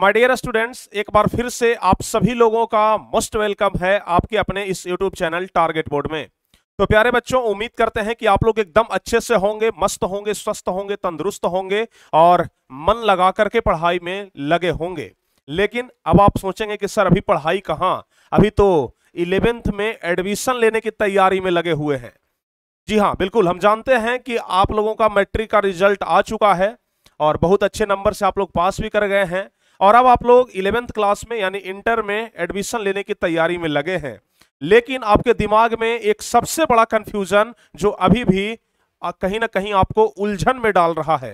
my dear students एक बार फिर से आप सभी लोगों का मोस्ट वेलकम है आपके अपने इस यूट्यूब चैनल टारगेट बोर्ड में तो प्यारे बच्चों उम्मीद करते हैं कि आप लोग एकदम अच्छे से होंगे मस्त होंगे स्वस्थ होंगे तंदुरुस्त होंगे और मन लगा करके पढ़ाई में लगे होंगे लेकिन अब आप सोचेंगे कि सर अभी पढ़ाई कहाँ अभी तो इलेवेंथ में एडमिशन लेने की तैयारी में लगे हुए हैं जी हाँ बिल्कुल हम जानते हैं कि आप लोगों का मैट्रिक का रिजल्ट आ चुका है और बहुत अच्छे नंबर से आप लोग पास भी कर गए हैं और अब आप लोग इलेवेंथ क्लास में यानी इंटर में एडमिशन लेने की तैयारी में लगे हैं लेकिन आपके दिमाग में एक सबसे बड़ा कन्फ्यूजन जो अभी भी कहीं ना कहीं आपको उलझन में डाल रहा है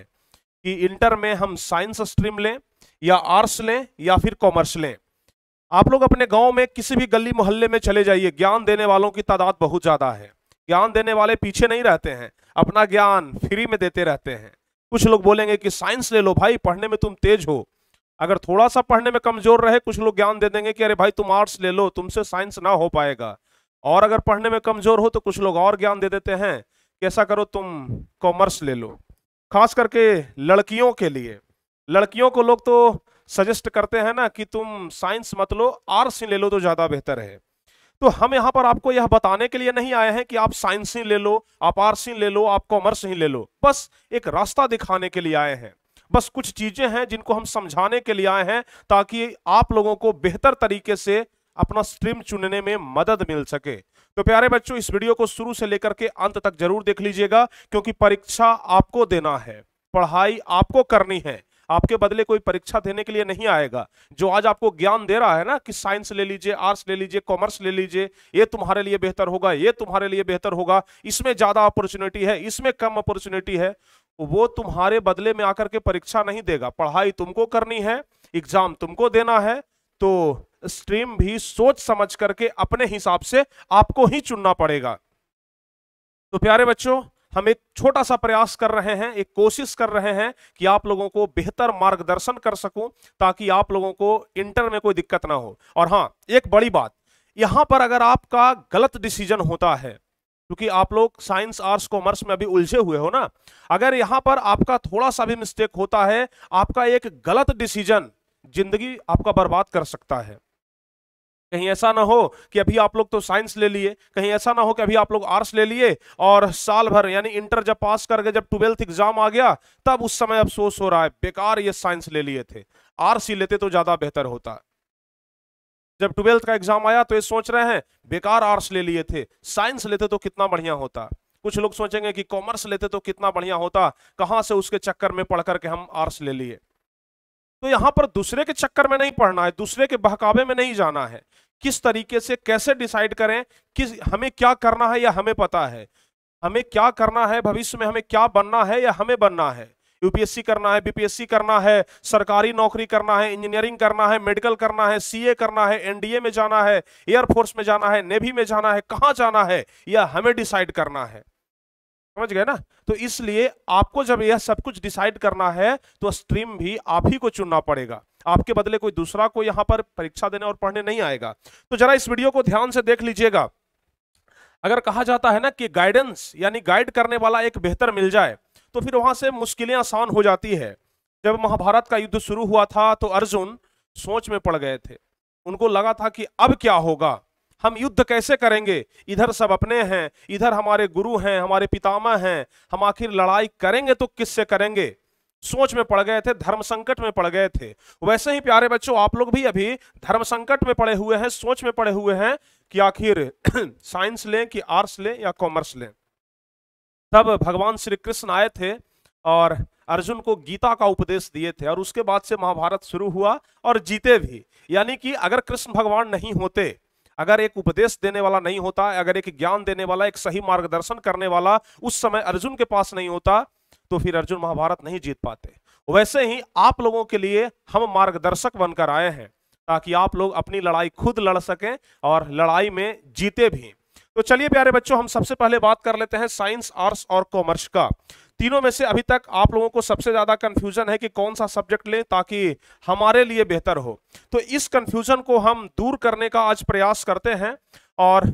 कि इंटर में हम साइंस स्ट्रीम लें या आर्ट्स लें या फिर कॉमर्स लें आप लोग अपने गांव में किसी भी गली मोहल्ले में चले जाइए ज्ञान देने वालों की तादाद बहुत ज़्यादा है ज्ञान देने वाले पीछे नहीं रहते हैं अपना ज्ञान फ्री में देते रहते हैं कुछ लोग बोलेंगे कि साइंस ले लो भाई पढ़ने में तुम तेज हो अगर थोड़ा सा पढ़ने में कमजोर रहे कुछ लोग ज्ञान दे देंगे कि अरे भाई तुम आर्ट्स ले लो तुमसे साइंस ना हो पाएगा और अगर पढ़ने में कमजोर हो तो कुछ लोग और ज्ञान दे देते हैं कि ऐसा करो तुम कॉमर्स ले लो खास करके लड़कियों के लिए लड़कियों को लोग तो सजेस्ट करते हैं ना कि तुम साइंस मत लो आर्ट्स ही ले लो तो ज़्यादा बेहतर है तो हम यहाँ पर आपको यह बताने के लिए नहीं आए हैं कि आप साइंस ही ले लो आप आर्ट्स ही ले लो आप कॉमर्स ही ले लो बस एक रास्ता दिखाने के लिए आए हैं बस कुछ चीजें हैं जिनको हम समझाने के लिए आए हैं ताकि आप लोगों को बेहतर तरीके से अपना स्ट्रीम चुनने में मदद मिल सके तो प्यारे बच्चों इस वीडियो को शुरू से लेकर के अंत तक जरूर देख लीजिएगा क्योंकि परीक्षा आपको देना है पढ़ाई आपको करनी है आपके बदले कोई परीक्षा देने के लिए नहीं आएगा जो आज आपको ज्ञान दे रहा है ना कि साइंस ले लीजिए आर्ट्स ले लीजिए कॉमर्स ले लीजिए ये तुम्हारे लिए बेहतर होगा ये तुम्हारे लिए बेहतर होगा इसमें ज्यादा अपॉर्चुनिटी है इसमें कम अपॉर्चुनिटी है वो तुम्हारे बदले में आकर के परीक्षा नहीं देगा पढ़ाई तुमको करनी है एग्जाम तुमको देना है तो स्ट्रीम भी सोच समझ करके अपने हिसाब से आपको ही चुनना पड़ेगा तो प्यारे बच्चों हम एक छोटा सा प्रयास कर रहे हैं एक कोशिश कर रहे हैं कि आप लोगों को बेहतर मार्गदर्शन कर सकूं ताकि आप लोगों को इंटर में कोई दिक्कत ना हो और हाँ एक बड़ी बात यहां पर अगर आपका गलत डिसीजन होता है क्योंकि आप लोग साइंस आर्ट्स कॉमर्स में अभी उलझे हुए हो ना अगर यहां पर आपका थोड़ा सा भी मिस्टेक होता है आपका एक गलत डिसीजन जिंदगी आपका बर्बाद कर सकता है कहीं ऐसा ना हो कि अभी आप लोग तो साइंस ले लिए कहीं ऐसा ना हो कि अभी आप लोग आर्ट्स ले लिए और साल भर यानी इंटर जब पास कर गए जब ट्वेल्थ एग्जाम आ गया तब उस समय अफसोस हो रहा है बेकार ये साइंस ले लिए थे आर्ट्स ही लेते तो ज़्यादा बेहतर होता है जब ट्वेल्थ का एग्जाम आया तो ये सोच रहे हैं बेकार आर्ट्स ले लिए थे साइंस लेते तो कितना बढ़िया होता कुछ लोग सोचेंगे कि कॉमर्स लेते तो कितना बढ़िया होता कहां से उसके चक्कर में पढ़ करके हम आर्ट्स ले लिए तो यहां पर दूसरे के चक्कर में नहीं पढ़ना है दूसरे के बहकावे में नहीं जाना है किस तरीके से कैसे डिसाइड करें कि हमें क्या करना है या हमें पता है हमें क्या करना है भविष्य में हमें क्या बनना है या हमें बनना है यूपीएससी करना है बीपीएससी करना है सरकारी नौकरी करना है इंजीनियरिंग करना है मेडिकल करना है सीए करना है एनडीए में जाना है एयरफोर्स में जाना है नेवी में जाना है कहां जाना है यह हमें डिसाइड करना है समझ गए ना तो इसलिए आपको जब यह सब कुछ डिसाइड करना है तो स्ट्रीम भी आप ही को चुनना पड़ेगा आपके बदले कोई दूसरा को यहाँ पर परीक्षा देने और पढ़ने नहीं आएगा तो जरा इस वीडियो को ध्यान से देख लीजिएगा अगर कहा जाता है ना कि गाइडेंस यानी गाइड करने वाला एक बेहतर मिल जाए तो फिर वहां से मुश्किलें आसान हो जाती है जब महाभारत का युद्ध शुरू हुआ था तो अर्जुन सोच में पड़ गए थे उनको लगा था कि अब क्या होगा हम युद्ध कैसे करेंगे इधर सब अपने हैं इधर हमारे गुरु हैं हमारे पितामह हैं हम आखिर लड़ाई करेंगे तो किससे करेंगे सोच में पड़ गए थे धर्म संकट में पड़ गए थे वैसे ही प्यारे बच्चों आप लोग भी अभी धर्म संकट में पड़े हुए हैं सोच में पड़े हुए हैं कि आखिर साइंस लें कि आर्ट्स लें या कॉमर्स लें तब भगवान श्री कृष्ण आए थे और अर्जुन को गीता का उपदेश दिए थे और उसके बाद से महाभारत शुरू हुआ और जीते भी यानी कि अगर कृष्ण भगवान नहीं होते अगर एक उपदेश देने वाला नहीं होता अगर एक ज्ञान देने वाला एक सही मार्गदर्शन करने वाला उस समय अर्जुन के पास नहीं होता तो फिर अर्जुन महाभारत नहीं जीत पाते वैसे ही आप लोगों के लिए हम मार्गदर्शक बनकर आए हैं ताकि आप लोग अपनी लड़ाई खुद लड़ सकें और लड़ाई में जीते भी तो चलिए प्यारे बच्चों हम सबसे पहले बात कर लेते हैं साइंस आर्ट्स और कॉमर्स का तीनों में से अभी तक आप लोगों को सबसे ज़्यादा कन्फ्यूजन है कि कौन सा सब्जेक्ट लें ताकि हमारे लिए बेहतर हो तो इस कन्फ्यूजन को हम दूर करने का आज प्रयास करते हैं और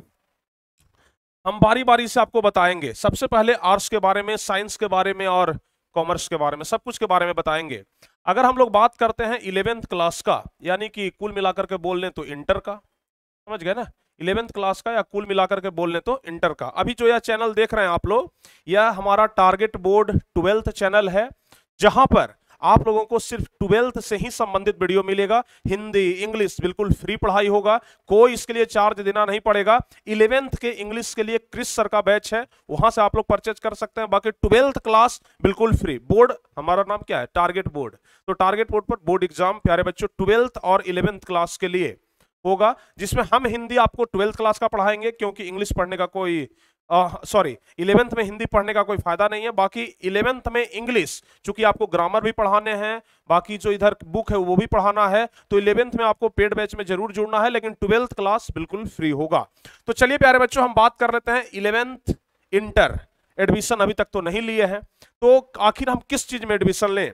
हम बारी बारी से आपको बताएंगे सबसे पहले आर्ट्स के बारे में साइंस के बारे में और कॉमर्स के बारे में सब कुछ के बारे में बताएंगे अगर हम लोग बात करते हैं इलेवेंथ क्लास का यानी कि कुल मिलाकर के बोल लें तो इंटर का समझ गए ना इलेवेंथ क्लास का या कुल मिलाकर के बोल तो इंटर का अभी जो यह चैनल देख रहे हैं आप लोग यह हमारा टारगेट बोर्ड ट्वेल्थ चैनल है जहां पर आप लोगों को सिर्फ ट्वेल्थ से ही संबंधित वीडियो मिलेगा हिंदी इंग्लिश बिल्कुल फ्री पढ़ाई होगा कोई इसके लिए चार्ज देना नहीं पड़ेगा इलेवेंथ के इंग्लिश के लिए क्रिस सर का बैच है वहां से आप लोग परचेज कर सकते हैं बाकी ट्वेल्थ क्लास बिल्कुल फ्री बोर्ड हमारा नाम क्या है टारगेट बोर्ड तो टारगेट बोर्ड पर बोर्ड एग्जाम प्यारे बच्चों ट्वेल्थ और इलेवेंथ क्लास के लिए होगा जिसमें हम हिंदी आपको ट्वेल्थ क्लास का पढ़ाएंगे क्योंकि इंग्लिश पढ़ने का कोई सॉरी इलेवेंथ में हिंदी पढ़ने का कोई फायदा नहीं है बाकी इलेवेंथ में इंग्लिश चूंकि आपको ग्रामर भी पढ़ाने हैं बाकी जो इधर बुक है वो भी पढ़ाना है तो इलेवेंथ में आपको पेड बैच में जरूर जुड़ना है लेकिन ट्वेल्थ क्लास बिल्कुल फ्री होगा तो चलिए प्यारे बच्चों हम बात कर लेते हैं इलेवेंथ इंटर एडमिशन अभी तक तो नहीं लिए हैं तो आखिर हम किस चीज में एडमिशन लें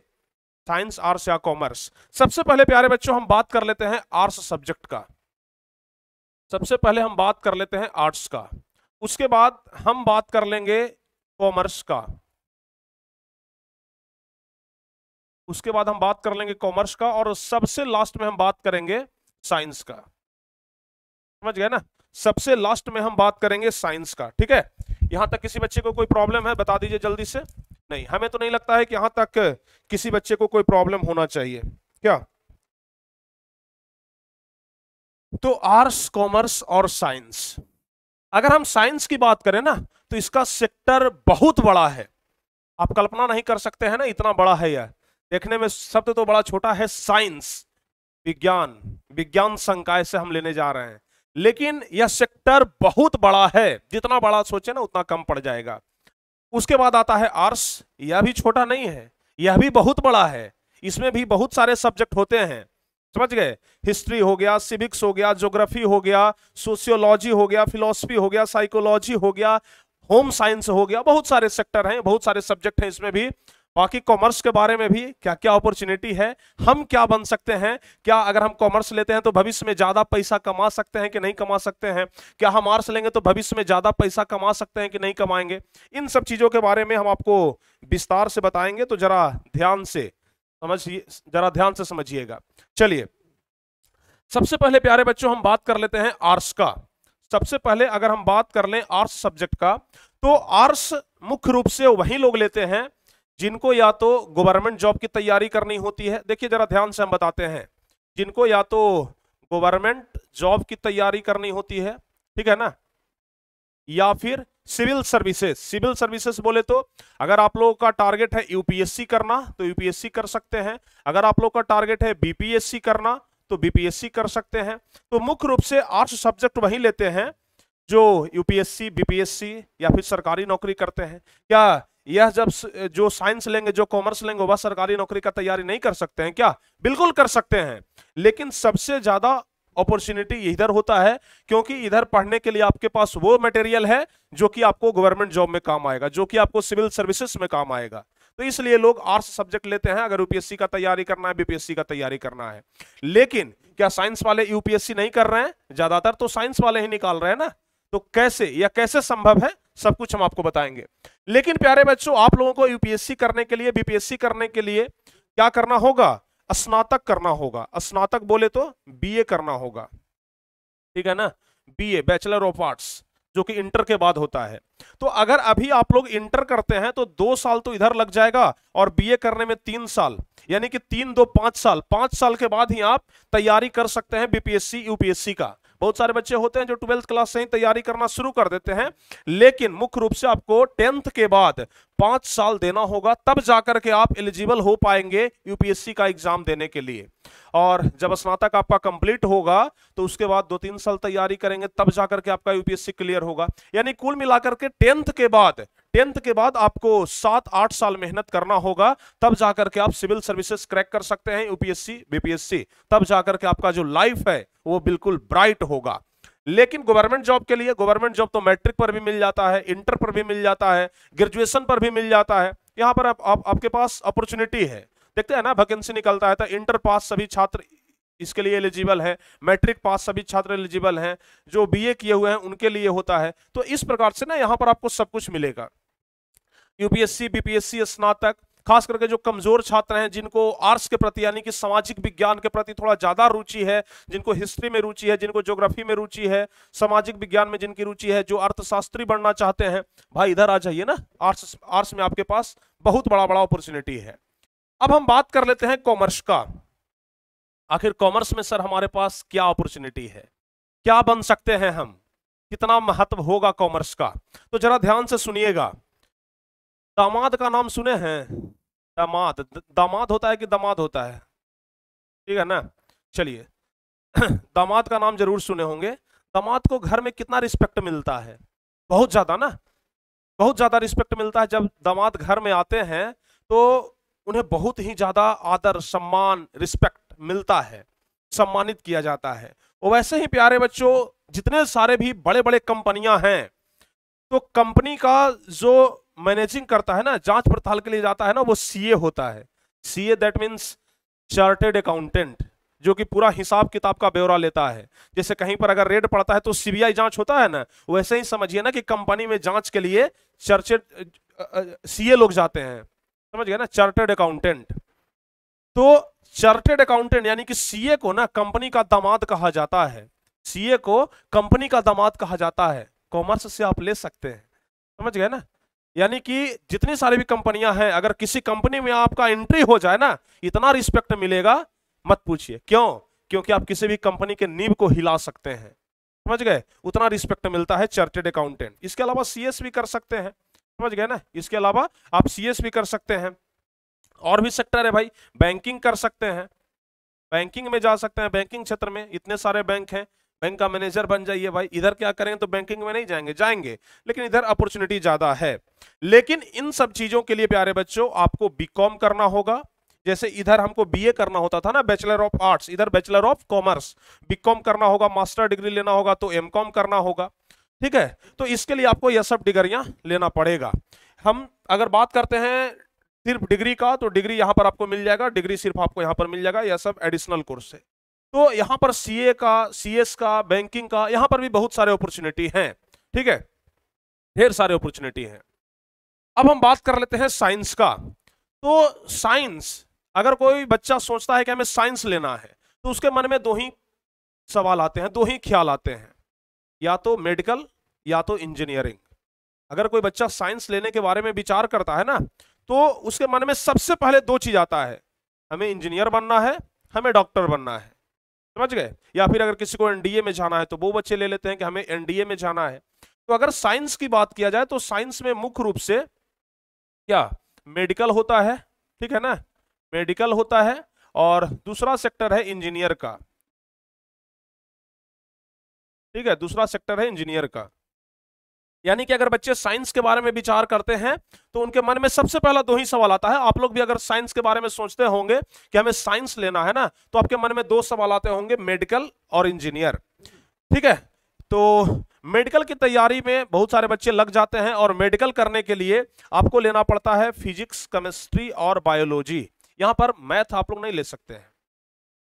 साइंस आर्ट्स या कॉमर्स सबसे पहले प्यारे बच्चों हम बात कर लेते हैं आर्ट्स सब्जेक्ट का सबसे पहले हम बात कर लेते हैं आर्ट्स का उसके बाद हम बात कर लेंगे कॉमर्स का उसके बाद हम बात कर लेंगे कॉमर्स का और सबसे लास्ट में हम बात करेंगे साइंस का समझ गए ना सबसे लास्ट में हम बात करेंगे साइंस का ठीक है यहां तक किसी बच्चे को कोई प्रॉब्लम है बता दीजिए जल्दी से नहीं हमें तो नहीं लगता है कि यहां तक किसी बच्चे को कोई प्रॉब्लम होना चाहिए क्या तो आर्ट्स कॉमर्स और साइंस अगर हम साइंस की बात करें ना तो इसका सेक्टर बहुत बड़ा है आप कल्पना नहीं कर सकते हैं ना इतना बड़ा है यह देखने में शब्द तो बड़ा छोटा है साइंस विज्ञान विज्ञान संकाय से हम लेने जा रहे हैं लेकिन यह सेक्टर बहुत बड़ा है जितना बड़ा सोचे ना उतना कम पड़ जाएगा उसके बाद आता है आर्ट्स यह भी छोटा नहीं है यह भी बहुत बड़ा है इसमें भी बहुत सारे सब्जेक्ट होते हैं समझ गए हिस्ट्री हो गया सिविक्स हो गया ज्योग्राफी हो गया सोशियोलॉजी हो गया फिलोसफी हो गया साइकोलॉजी हो गया होम साइंस हो गया बहुत सारे सेक्टर हैं बहुत सारे सब्जेक्ट हैं इसमें भी बाकी कॉमर्स के बारे में भी क्या क्या अपॉर्चुनिटी है हम क्या बन सकते हैं क्या अगर हम कॉमर्स लेते हैं तो भविष्य में ज़्यादा पैसा कमा सकते हैं कि नहीं कमा सकते हैं क्या हम आर्ट्स लेंगे तो भविष्य में ज़्यादा पैसा कमा सकते हैं कि नहीं कमाएंगे इन सब चीज़ों के बारे में हम आपको विस्तार से बताएंगे तो ज़रा ध्यान से समझिए जरा ध्यान से समझिएगा चलिए सबसे पहले प्यारे बच्चों हम बात कर लेते हैं आर्ट्स का सबसे पहले अगर हम बात कर लें आर्स सब्जेक्ट का तो आर्ट्स मुख्य रूप से वही लोग लेते हैं जिनको या तो गवर्नमेंट जॉब की तैयारी करनी होती है देखिए जरा ध्यान से हम बताते हैं जिनको या तो गवर्नमेंट जॉब की तैयारी करनी होती है ठीक है ना या फिर सिविल सर्विसेज सिविल सर्विसेज बोले तो अगर आप लोगों का टारगेट है यूपीएससी करना तो यूपीएससी कर सकते हैं अगर आप लोगों का टारगेट है बीपीएससी करना तो बीपीएससी कर सकते हैं तो मुख्य रूप से आर्ट्स सब्जेक्ट वही लेते हैं जो यूपीएससी बीपीएससी या फिर सरकारी नौकरी करते हैं क्या यह जब जो साइंस लेंगे जो कॉमर्स लेंगे वह सरकारी नौकरी का तैयारी नहीं कर सकते हैं क्या बिल्कुल कर सकते हैं लेकिन सबसे ज्यादा अपॉर्चुनिटी इधर होता है क्योंकि इधर पढ़ने के लिए आपके पास वो मटेरियल है जो कि आपको गवर्नमेंट जॉब में काम आएगा जो कि आपको सिविल सर्विसेज में काम आएगा तो इसलिए लोग आर्ट्स सब्जेक्ट लेते हैं अगर यूपीएससी का तैयारी करना है बीपीएससी का तैयारी करना है लेकिन क्या साइंस वाले यूपीएससी नहीं कर रहे हैं ज्यादातर तो साइंस वाले ही निकाल रहे हैं ना तो कैसे या कैसे संभव है सब कुछ हम आपको बताएंगे लेकिन प्यारे बच्चों आप लोगों को यूपीएससी करने के लिए बीपीएससी करने के लिए क्या करना होगा स्नातक करना होगा स्नातक बोले तो बीए करना होगा ठीक है ना बीए बैचलर ऑफ आर्ट्स जो कि इंटर के बाद होता है तो अगर अभी आप लोग इंटर करते हैं तो दो साल तो इधर लग जाएगा और बीए करने में तीन साल यानी कि तीन दो पांच साल पांच साल के बाद ही आप तैयारी कर सकते हैं बीपीएससी यूपीएससी का बहुत सारे बच्चे होते हैं जो ट्वेल्थ क्लास से ही तैयारी करना शुरू कर देते हैं लेकिन मुख्य रूप से आपको टेंथ के बाद पांच साल देना होगा तब जाकर के आप एलिजिबल हो पाएंगे यूपीएससी का एग्जाम देने के लिए और जब स्नातक आपका कंप्लीट होगा तो उसके बाद दो तीन साल तैयारी करेंगे तब जाकर के आपका यूपीएससी क्लियर होगा यानी कुल मिलाकर के टेंथ के बाद टेंथ के बाद आपको सात आठ साल मेहनत करना होगा तब जाकर के आप सिविल सर्विसेज क्रैक कर सकते हैं यूपीएससी बीपीएससी तब जाकर के आपका जो लाइफ है वो बिल्कुल ब्राइट होगा लेकिन गवर्नमेंट जॉब के लिए गवर्नमेंट जॉब तो मैट्रिक पर भी मिल जाता है इंटर पर भी मिल जाता है ग्रेजुएशन पर भी मिल जाता है यहाँ पर आप, आप, आपके पास अपॉर्चुनिटी है देखते हैं ना वैकेंसी निकलता है तो इंटर पास सभी छात्र इसके लिए एलिजिबल है मैट्रिक पास सभी छात्र एलिजिबल हैं जो बीए किए हुए हैं उनके लिए होता है तो इस प्रकार से ना यहाँ पर आपको सब कुछ मिलेगा यूपीएससी बीपीएससी स्नातक खास करके जो कमजोर छात्र हैं जिनको आर्ट्स के प्रति यानी कि सामाजिक विज्ञान के प्रति थोड़ा ज्यादा रुचि है जिनको हिस्ट्री में रुचि है जिनको ज्योग्राफी में रुचि है सामाजिक विज्ञान में जिनकी रुचि है जो अर्थशास्त्री बनना चाहते हैं भाई इधर आ जाइए ना आर्ट्स आर्ट्स में आपके पास बहुत बड़ा बड़ा अपॉर्चुनिटी है अब हम बात कर लेते हैं कॉमर्स का आखिर कॉमर्स में सर हमारे पास क्या अपॉर्चुनिटी है क्या बन सकते हैं हम कितना महत्व होगा कॉमर्स का तो जरा ध्यान से सुनिएगा दामाद का नाम सुने हैं दामाद दामाद होता है कि दामाद होता है ठीक है ना चलिए दामाद का नाम जरूर सुने होंगे दामाद को घर में कितना रिस्पेक्ट मिलता है बहुत ज़्यादा ना बहुत ज़्यादा रिस्पेक्ट मिलता है जब दामाद घर में आते हैं तो उन्हें बहुत ही ज़्यादा आदर सम्मान रिस्पेक्ट मिलता है सम्मानित किया जाता है और वैसे ही प्यारे बच्चों जितने सारे भी बड़े बड़े कंपनियां हैं तो कंपनी का जो मैनेजिंग करता है ना जांच पड़ताल के लिए जाता है ना वो सीए होता है CA that means chartered accountant जो कि पूरा हिसाब किताब का ब्यौरा लेता है जैसे कहीं पर अगर रेड पड़ता है तो सीबीआई जांच होता है ना वैसे ही समझिए ना कि कंपनी में जांच के लिए चर्चेड सीए लोग जाते हैं समझ गए ना चार्टेड अकाउंटेंट तो चार्टेड अकाउंटेंट यानी कि सीए को ना कंपनी का दामाद कहा जाता है सीए को कंपनी का दामाद कहा जाता है कॉमर्स से आप ले सकते हैं समझ गए ना यानी कि जितनी सारी भी कंपनियां हैं अगर किसी कंपनी में आपका एंट्री हो जाए ना इतना रिस्पेक्ट मिलेगा मत पूछिए क्यों क्योंकि आप किसी भी कंपनी के नींब को हिला सकते हैं समझ गए उतना रिस्पेक्ट मिलता है चार्टेड अकाउंटेंट इसके अलावा सीएस भी कर सकते हैं समझ गए ना इसके अलावा आप सीएस भी कर सकते हैं और भी सेक्टर है भाई बैंकिंग कर सकते हैं बैंकिंग में जा सकते हैं बैंकिंग क्षेत्र में इतने सारे बैंक हैं बैंक का मैनेजर बन जाइए भाई इधर क्या करें तो बैंकिंग में नहीं जाएंगे जाएंगे लेकिन इधर अपॉर्चुनिटी ज्यादा है लेकिन इन सब चीजों के लिए प्यारे बच्चों आपको बीकॉम करना होगा जैसे इधर हमको बीए करना होता था ना बैचलर ऑफ आर्ट्स इधर बैचलर ऑफ कॉमर्स बीकॉम करना होगा मास्टर डिग्री लेना होगा तो एमकॉम करना होगा ठीक है तो इसके लिए आपको यह सब डिग्रियां लेना पड़ेगा हम अगर बात करते हैं सिर्फ डिग्री का तो डिग्री यहाँ पर आपको मिल जाएगा डिग्री सिर्फ आपको यहाँ पर मिल जाएगा यह सब एडिशनल कोर्स है तो यहां पर सीए का सीएस का बैंकिंग का यहां पर भी बहुत सारे अपॉर्चुनिटी हैं ठीक है ढेर सारे अपॉर्चुनिटी हैं अब हम बात कर लेते हैं साइंस का तो साइंस अगर कोई बच्चा सोचता है कि हमें साइंस लेना है तो उसके मन में दो ही सवाल आते हैं दो ही ख्याल आते हैं या तो मेडिकल या तो इंजीनियरिंग अगर कोई बच्चा साइंस लेने के बारे में विचार करता है ना तो उसके मन में सबसे पहले दो चीज आता है हमें इंजीनियर बनना है हमें डॉक्टर बनना है समझ गए या फिर अगर किसी को एनडीए में जाना है तो वो बच्चे ले लेते हैं कि हमें एनडीए में जाना है तो अगर साइंस की बात किया जाए तो साइंस में मुख्य रूप से क्या मेडिकल होता है ठीक है ना मेडिकल होता है और दूसरा सेक्टर है इंजीनियर का ठीक है दूसरा सेक्टर है इंजीनियर का यानी कि अगर बच्चे साइंस के बारे में विचार करते हैं तो उनके मन में सबसे पहला दो ही सवाल आता है आप लोग भी अगर साइंस के बारे में सोचते होंगे कि हमें साइंस लेना है ना तो आपके मन में दो सवाल आते होंगे मेडिकल और इंजीनियर ठीक है तो मेडिकल की तैयारी में बहुत सारे बच्चे लग जाते हैं और मेडिकल करने के लिए आपको लेना पड़ता है फिजिक्स केमिस्ट्री और बायोलॉजी यहाँ पर मैथ आप लोग नहीं ले सकते हैं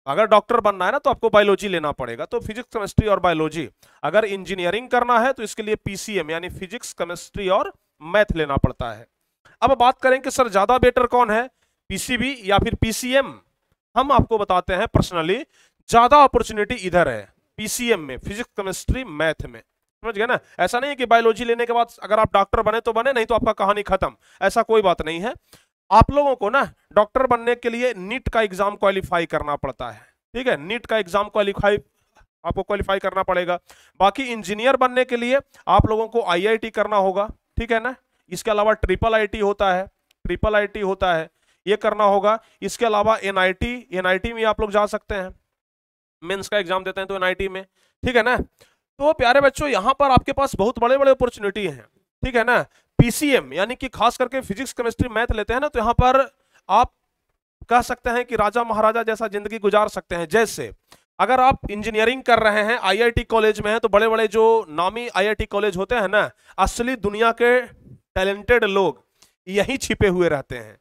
अगर डॉक्टर बनना है ना तो आपको बायोलॉजी लेना पड़ेगा तो फिजिक्स केमिस्ट्री और बायोलॉजी अगर इंजीनियरिंग करना है तो इसके लिए पीसीएम यानी फिजिक्स केमिस्ट्री और मैथ लेना पड़ता है अब बात करें कि सर ज्यादा बेटर कौन है पीसीबी या फिर पीसीएम हम आपको बताते हैं पर्सनली ज्यादा अपॉर्चुनिटी इधर है पीसीएम में फिजिक्स केमिस्ट्री मैथ में समझ गए ना ऐसा नहीं है कि बायोलॉजी लेने के बाद अगर आप डॉक्टर बने तो बने नहीं तो आपका कहानी खत्म ऐसा कोई बात नहीं है आप लोगों को ना डॉक्टर बनने के लिए नीट का एग्जाम क्वालिफाई करना पड़ता है ठीक है नीट का एग्जाम क्वालिफाई आपको क्वालिफाई करना पड़ेगा बाकी इंजीनियर बनने के लिए आप लोगों को आईआईटी करना होगा ठीक है ना इसके अलावा ट्रिपल आईटी होता है ट्रिपल आईटी होता है ये करना होगा इसके अलावा एनआईटी एनआईटी में आप लोग जा सकते हैं मेंस का एग्जाम देते हैं तो एनआईटी में ठीक है ना तो प्यारे बच्चों यहाँ पर आपके पास बहुत बड़े बड़े अपॉर्चुनिटी हैं ठीक है ना पीसीएम यानी कि खास करके फिजिक्स केमिस्ट्री मैथ लेते हैं ना तो यहाँ पर आप कह सकते हैं कि राजा महाराजा जैसा जिंदगी गुजार सकते हैं जैसे अगर आप इंजीनियरिंग कर रहे हैं आईआईटी कॉलेज में हैं तो बड़े बड़े जो नामी आईआईटी कॉलेज होते हैं ना असली दुनिया के टैलेंटेड लोग यहीं छिपे हुए रहते हैं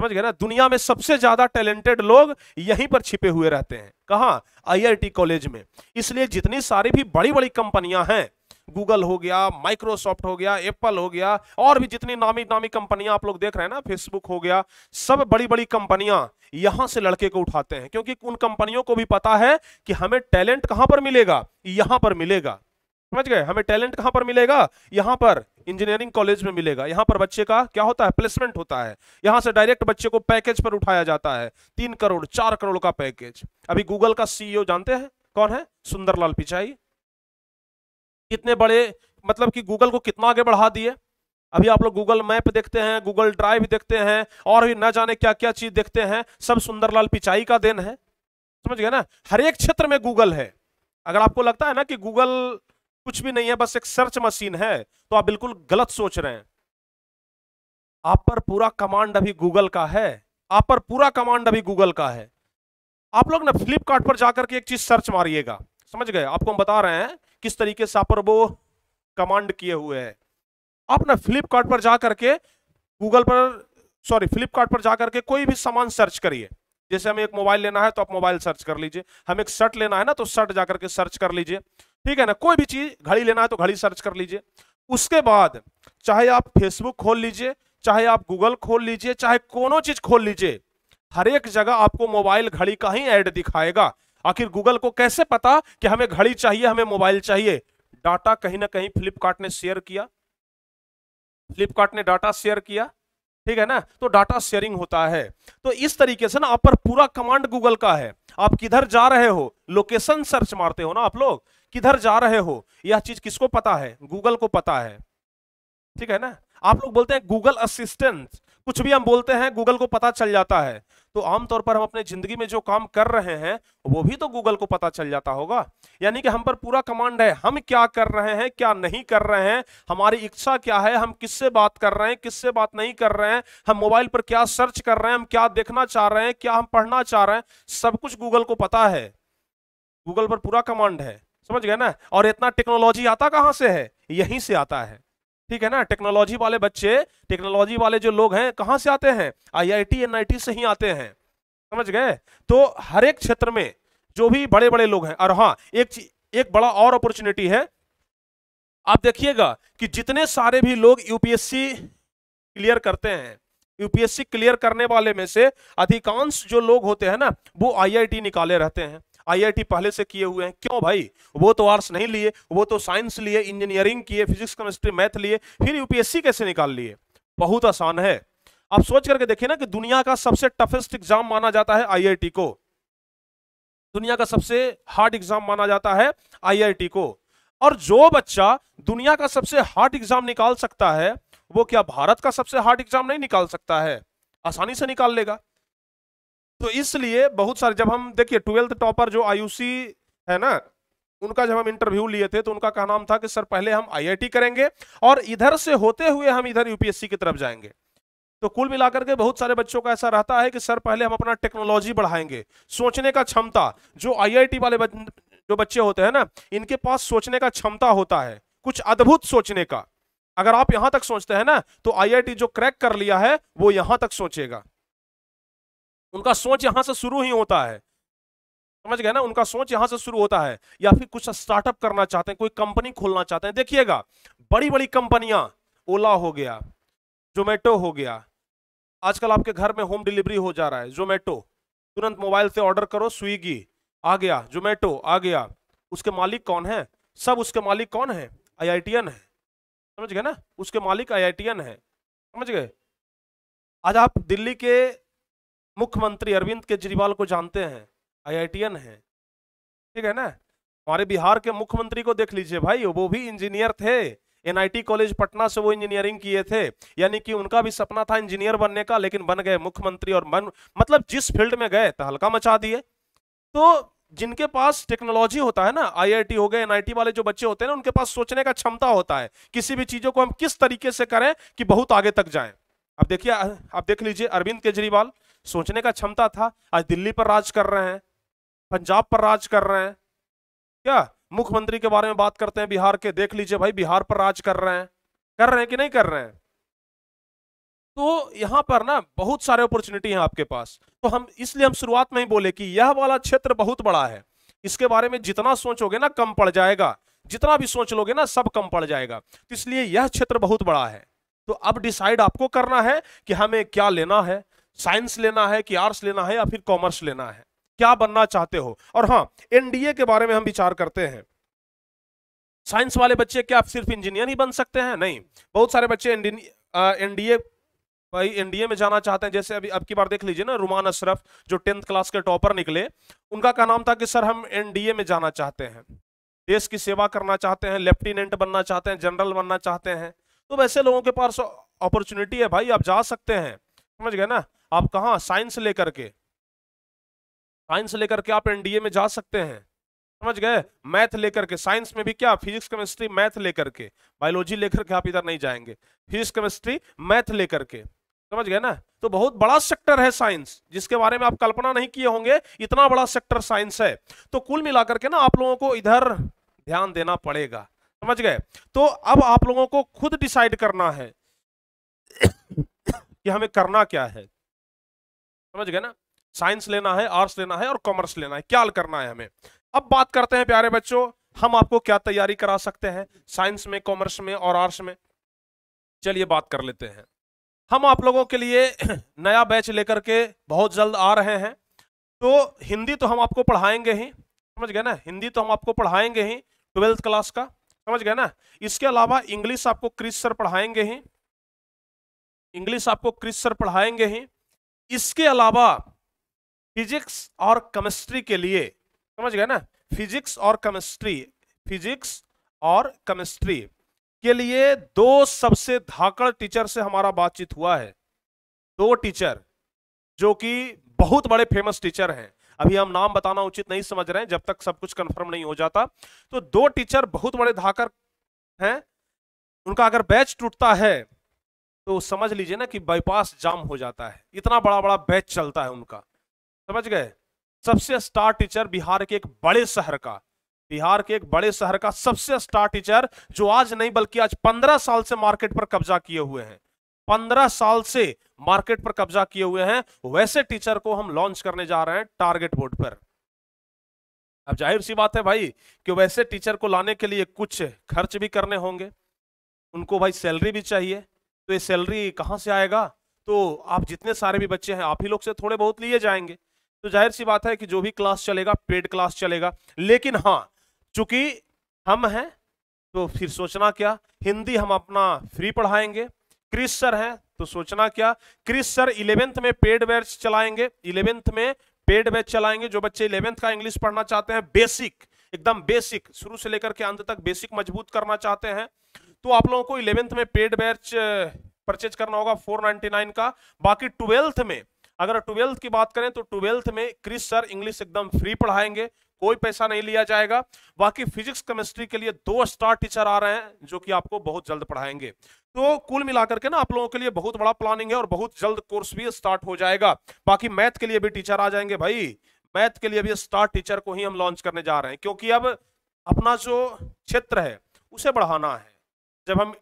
समझ गए ना दुनिया में सबसे ज्यादा टैलेंटेड लोग यहीं पर छिपे हुए रहते हैं कहा आईआईटी कॉलेज में इसलिए जितनी सारी भी बड़ी बड़ी कंपनियां हैं गूगल हो गया माइक्रोसॉफ्ट हो गया एप्पल हो गया और भी जितनी नामी नामी कंपनियां आप लोग देख रहे हैं ना फेसबुक हो गया सब बड़ी बड़ी कंपनियां यहां से लड़के को उठाते हैं क्योंकि उन कंपनियों को भी पता है कि हमें टैलेंट कहां पर मिलेगा यहां पर मिलेगा समझ गए हमें टैलेंट कहां पर मिलेगा यहां पर इंजीनियरिंग कॉलेज में मिलेगा यहां पर बच्चे का क्या होता है प्लेसमेंट होता है यहां से डायरेक्ट बच्चे को पैकेज पर उठाया जाता है तीन करोड़ चार करोड़ का पैकेज अभी गूगल का सीईओ e जानते हैं कौन है सुंदरलाल पिचाई कितने बड़े मतलब कि गूगल को कितना आगे बढ़ा दिए अभी आप लोग गूगल मैप देखते हैं गूगल ड्राइव देखते हैं और भी न जाने क्या क्या चीज देखते हैं सब सुंदरलाल पिचाई का देन है समझ गए ना हर एक क्षेत्र में गूगल है अगर आपको लगता है ना कि गूगल कुछ भी नहीं है बस एक सर्च मशीन है तो आप बिल्कुल गलत सोच रहे हैं आप पर पूरा कमांड अभी गूगल का है आप पर पूरा कमांड अभी गूगल का है आप लोग ना फ्लिपकार्ट पर जाकर के एक चीज सर्च मारिएगा समझ गए आपको हम बता रहे हैं किस तरीके से आप पर वो कमांड किए हुए हैं आप ना फ्लिपकार्ट पर जा करके गूगल पर सॉरी फ्लिपकार्ट पर जा करके कोई भी सामान सर्च करिए जैसे हमें एक मोबाइल लेना है तो आप मोबाइल सर्च कर लीजिए हमें एक शर्ट लेना है ना तो शर्ट जा करके सर्च कर लीजिए ठीक है ना कोई भी चीज घड़ी लेना है तो घड़ी सर्च कर लीजिए उसके बाद चाहे आप फेसबुक खोल लीजिए चाहे आप गूगल खोल लीजिए चाहे कोनो चीज खोल लीजिए हर एक जगह आपको मोबाइल घड़ी का ही ऐड दिखाएगा आखिर गूगल को कैसे पता कि हमें घड़ी चाहिए हमें मोबाइल चाहिए डाटा कहीं ना कहीं फ्लिपकार्ट ने शेयर किया फ्लिपकार्ट ने डाटा शेयर किया ठीक है ना तो डाटा शेयरिंग होता है तो इस तरीके से ना आप पर पूरा कमांड गूगल का है आप किधर जा रहे हो लोकेशन सर्च मारते हो ना आप लोग किधर जा रहे हो यह चीज किसको पता है गूगल को पता है ठीक है ना आप लोग बोलते हैं गूगल असिस्टेंट कुछ भी हम बोलते हैं गूगल को पता चल जाता है तो आमतौर पर हम अपने जिंदगी में जो काम कर रहे हैं वो भी तो गूगल को पता चल जाता होगा यानी कि हम पर पूरा कमांड है हम क्या कर रहे हैं क्या नहीं कर रहे हैं हमारी इच्छा क्या है हम किससे बात कर रहे हैं किससे बात नहीं कर रहे हैं हम मोबाइल पर क्या सर्च कर रहे हैं हम क्या देखना चाह रहे हैं क्या हम पढ़ना चाह रहे हैं सब कुछ गूगल को पता है गूगल पर पूरा कमांड है समझ गए ना और इतना टेक्नोलॉजी आता कहां से है यहीं से आता है ठीक है ना टेक्नोलॉजी वाले बच्चे टेक्नोलॉजी वाले जो लोग हैं कहाँ से आते हैं आईआईटी एनआईटी से ही आते हैं समझ गए तो हर एक क्षेत्र में जो भी बड़े बड़े लोग हैं और हाँ एक एक बड़ा और अपॉर्चुनिटी है आप देखिएगा कि जितने सारे भी लोग यूपीएससी क्लियर करते हैं यूपीएससी क्लियर करने वाले में से अधिकांश जो लोग होते हैं ना वो आईआईटी निकाले रहते हैं आईआईटी पहले से किए हुए हैं क्यों भाई वो तो आर्ट्स नहीं लिए वो तो साइंस लिए इंजीनियरिंग किए फिजिक्स केमिस्ट्री मैथ लिए फिर यूपीएससी कैसे निकाल लिए बहुत आसान है आप सोच करके देखिए ना कि दुनिया का सबसे टफेस्ट एग्जाम माना जाता है आईआईटी को दुनिया का सबसे हार्ड एग्जाम माना जाता है आईआईटी को और जो बच्चा दुनिया का सबसे हार्ड एग्जाम निकाल सकता है वो क्या भारत का सबसे हार्ड एग्जाम नहीं निकाल सकता है आसानी से निकाल लेगा तो इसलिए बहुत सारे जब हम देखिए ट्वेल्थ टॉपर जो आयुषी है ना उनका जब हम इंटरव्यू लिए थे तो उनका नाम था कि सर पहले हम आईआईटी करेंगे और इधर से होते हुए हम इधर यूपीएससी की तरफ जाएंगे तो कुल मिलाकर के बहुत सारे बच्चों का ऐसा रहता है कि सर पहले हम अपना टेक्नोलॉजी बढ़ाएंगे सोचने का क्षमता जो आईआईटी वाले बच, जो बच्चे होते हैं ना इनके पास सोचने का क्षमता होता है कुछ अद्भुत सोचने का अगर आप यहां तक सोचते हैं ना तो आई जो क्रैक कर लिया है वो यहां तक सोचेगा उनका सोच यहां से शुरू ही होता है समझ गए ना उनका सोच यहां से शुरू होता है या फिर कुछ स्टार्टअप करना चाहते हैं कोई कंपनी खोलना चाहते हैं देखिएगा बड़ी बड़ी कंपनियां ओला हो गया जोमेटो हो गया आजकल आपके घर में होम डिलीवरी हो जा रहा है जोमेटो तुरंत मोबाइल से ऑर्डर करो स्विगी आ गया जोमेटो आ गया उसके मालिक कौन है सब उसके मालिक कौन है आई है समझ गए ना उसके मालिक आई है समझ गए आज आप दिल्ली के मुख्यमंत्री अरविंद केजरीवाल को जानते हैं आईआईटीएन है ठीक है ना हमारे बिहार के मुख्यमंत्री को देख लीजिए भाई वो भी इंजीनियर थे एनआईटी कॉलेज पटना से वो इंजीनियरिंग किए थे यानी कि उनका भी सपना था इंजीनियर बनने का लेकिन बन गए मुख्यमंत्री और मन मतलब जिस फील्ड में गए तो हल्का मचा दिए तो जिनके पास टेक्नोलॉजी होता है ना आईआईटी हो गए एनआईटी वाले जो बच्चे होते हैं ना उनके पास सोचने का क्षमता होता है किसी भी चीजों को हम किस तरीके से करें कि बहुत आगे तक जाए अब देखिए आप देख लीजिए अरविंद केजरीवाल सोचने का क्षमता था आज दिल्ली पर राज कर रहे हैं पंजाब पर राज कर रहे हैं क्या मुख्यमंत्री के बारे में बात करते हैं बिहार के देख लीजिए भाई बिहार पर राज कर रहे हैं कर रहे हैं कि नहीं कर रहे हैं तो यहां पर ना बहुत सारे अपॉर्चुनिटी हैं आपके पास तो हम इसलिए हम शुरुआत में ही बोले कि यह वाला क्षेत्र बहुत बड़ा है इसके बारे में जितना सोचोगे ना कम पड़ जाएगा जितना भी सोच लोगे ना सब कम पड़ जाएगा तो इसलिए यह क्षेत्र बहुत बड़ा है तो अब डिसाइड आपको करना है कि हमें क्या लेना है साइंस लेना है कि आर्ट्स लेना है या फिर कॉमर्स लेना है क्या बनना चाहते हो और हाँ एनडीए के बारे में हम विचार करते हैं साइंस वाले बच्चे क्या आप सिर्फ इंजीनियर ही बन सकते हैं नहीं बहुत सारे बच्चे एनडीए भाई एनडीए में जाना चाहते हैं जैसे अभी अब की बार देख लीजिए ना रुमान अशरफ जो टेंथ क्लास के टॉपर निकले उनका का नाम था कि सर हम एनडीए में जाना चाहते हैं देश की सेवा करना चाहते हैं लेफ्टिनेंट बनना चाहते हैं जनरल बनना चाहते हैं तो वैसे लोगों के पास अपॉर्चुनिटी है भाई आप जा सकते हैं समझ गए ना आप कहा साइंस लेकर के साइंस लेकर के आप एनडीए में जा सकते हैं समझ गए मैथ लेकर के साइंस में भी क्या फिजिक्स केमिस्ट्री मैथ लेकर के बायोलॉजी लेकर के आप इधर नहीं जाएंगे फिजिक्स केमिस्ट्री मैथ लेकर के समझ गए ना तो बहुत बड़ा सेक्टर है साइंस जिसके बारे में आप कल्पना नहीं किए होंगे इतना बड़ा सेक्टर साइंस है तो कुल मिलाकर के ना आप लोगों को इधर ध्यान देना पड़ेगा समझ गए तो अब आप लोगों को खुद डिसाइड करना है कि हमें करना क्या है समझ गए ना साइंस लेना है आर्ट्स लेना है और कॉमर्स लेना है क्या करना है हमें अब बात करते हैं प्यारे बच्चों हम आपको क्या तैयारी करा सकते हैं साइंस में कॉमर्स में और आर्ट्स में चलिए बात कर लेते हैं हम आप लोगों के लिए नया बैच लेकर के बहुत जल्द आ रहे हैं तो हिंदी तो हम आपको पढ़ाएंगे ही समझ गए ना हिंदी तो हम आपको पढ़ाएंगे ही ट्वेल्थ क्लास का समझ गए ना इसके अलावा इंग्लिश आपको क्रिस सर पढ़ाएंगे ही इंग्लिश आपको क्रिस सर पढ़ाएंगे ही इसके अलावा फिजिक्स और केमिस्ट्री के लिए समझ गए ना फिजिक्स और केमिस्ट्री फिजिक्स और केमिस्ट्री के लिए दो सबसे धाकड़ टीचर से हमारा बातचीत हुआ है दो टीचर जो कि बहुत बड़े फेमस टीचर हैं अभी हम नाम बताना उचित नहीं समझ रहे हैं जब तक सब कुछ कंफर्म नहीं हो जाता तो दो टीचर बहुत बड़े धाकर हैं उनका अगर बैच टूटता है तो समझ लीजिए ना कि बाईपास जाम हो जाता है इतना बड़ा बड़ा बैच चलता है उनका समझ गए सबसे स्टार टीचर बिहार के एक बड़े शहर का बिहार के एक बड़े शहर का सबसे स्टार टीचर जो आज नहीं बल्कि आज पंद्रह साल से मार्केट पर कब्जा किए हुए हैं पंद्रह साल से मार्केट पर कब्जा किए हुए हैं वैसे टीचर को हम लॉन्च करने जा रहे हैं टारगेट बोर्ड पर अब जाहिर सी बात है भाई कि वैसे टीचर को लाने के लिए कुछ खर्च भी करने होंगे उनको भाई सैलरी भी चाहिए तो ये सैलरी कहाँ से आएगा तो आप जितने सारे भी बच्चे हैं आप ही लोग से थोड़े बहुत लिए जाएंगे तो जाहिर सी बात है कि जो भी क्लास चलेगा पेड क्लास चलेगा लेकिन हाँ चूंकि हम हैं तो फिर सोचना क्या हिंदी हम अपना फ्री पढ़ाएंगे क्रिस सर हैं तो सोचना क्या क्रिस सर इलेवेंथ में पेड बैच चलाएंगे इलेवेंथ में पेड बैच चलाएंगे जो बच्चे इलेवेंथ का इंग्लिश पढ़ना चाहते हैं बेसिक एकदम बेसिक शुरू से लेकर के अंत तक बेसिक मजबूत करना चाहते हैं तो आप लोगों को इलेवेंथ में पेड बैच परचेज करना होगा 499 का बाकी ट्वेल्थ में अगर ट्वेल्थ की बात करें तो ट्वेल्थ में क्रिस सर इंग्लिश एकदम फ्री पढ़ाएंगे कोई पैसा नहीं लिया जाएगा बाकी फिजिक्स केमिस्ट्री के लिए दो स्टार टीचर आ रहे हैं जो कि आपको बहुत जल्द पढ़ाएंगे तो कुल मिलाकर के ना आप लोगों के लिए बहुत बड़ा प्लानिंग है और बहुत जल्द कोर्स भी स्टार्ट हो जाएगा बाकी मैथ के लिए भी टीचर आ जाएंगे भाई मैथ के लिए भी स्टार टीचर को ही हम लॉन्च करने जा रहे हैं क्योंकि अब अपना जो क्षेत्र है उसे बढ़ाना है जब हम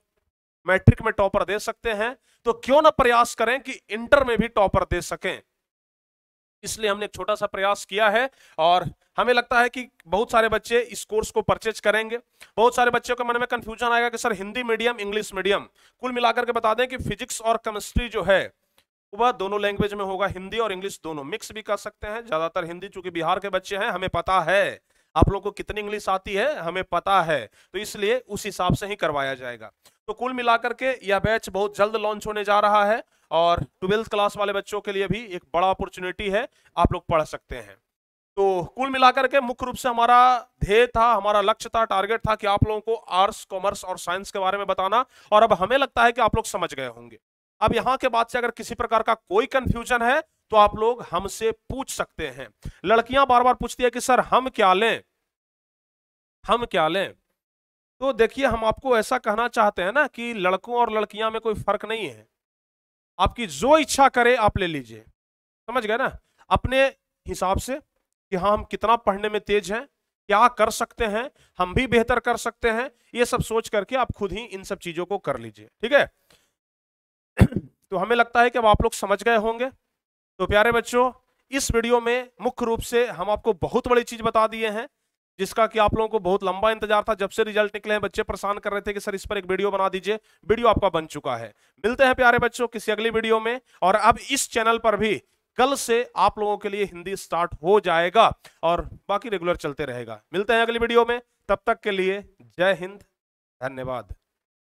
मैट्रिक में टॉपर दे सकते हैं तो क्यों ना प्रयास करें कि इंटर में भी टॉपर दे सकें इसलिए हमने एक छोटा सा प्रयास किया है और हमें लगता है कि बहुत सारे बच्चे इस कोर्स को परचेज करेंगे बहुत सारे बच्चों के मन में कन्फ्यूजन आएगा कि sir Hindi medium English medium कुल मिलाकर के बता दें कि फिजिक्स और केमिस्ट्री जो है वह दोनों लैंग्वेज में होगा हिंदी और इंग्लिश दोनों मिक्स भी कर सकते हैं ज्यादातर हिंदी चूंकि बिहार के बच्चे हैं हमें पता है आप लोगों को कितनी इंग्लिश आती है हमें पता है तो इसलिए उस हिसाब से ही करवाया जाएगा तो कुल मिलाकर के यह बैच बहुत जल्द लॉन्च होने जा रहा है और ट्वेल्थ क्लास वाले बच्चों के लिए भी एक बड़ा अपॉर्चुनिटी है आप लोग पढ़ सकते हैं तो कुल मिलाकर के मुख्य रूप से हमारा ध्येय था हमारा लक्ष्य था टारगेट था कि आप लोगों को आर्ट्स कॉमर्स और साइंस के बारे में बताना और अब हमें लगता है कि आप लोग समझ गए होंगे अब यहाँ के बाद से अगर किसी प्रकार का कोई कंफ्यूजन है तो आप लोग हमसे पूछ सकते हैं लड़कियां बार बार पूछती है कि सर हम क्या लें हम क्या लें तो देखिए हम आपको ऐसा कहना चाहते हैं ना कि लड़कों और लड़कियां में कोई फर्क नहीं है आपकी जो इच्छा करे आप ले लीजिए समझ गए ना अपने हिसाब से कि हाँ हम कितना पढ़ने में तेज हैं क्या कर सकते हैं हम भी बेहतर कर सकते हैं ये सब सोच करके आप खुद ही इन सब चीजों को कर लीजिए ठीक है तो हमें लगता है कि अब आप लोग समझ गए होंगे तो प्यारे बच्चों इस वीडियो में मुख्य रूप से हम आपको बहुत बड़ी चीज़ बता दिए हैं जिसका कि आप लोगों को बहुत लंबा इंतजार था जब से रिजल्ट निकले हैं बच्चे परेशान कर रहे थे कि सर इस पर एक वीडियो बना दीजिए वीडियो आपका बन चुका है मिलते हैं प्यारे बच्चों किसी अगली वीडियो में और अब इस चैनल पर भी कल से आप लोगों के लिए हिंदी स्टार्ट हो जाएगा और बाकी रेगुलर चलते रहेगा मिलते हैं अगली वीडियो में तब तक के लिए जय हिंद धन्यवाद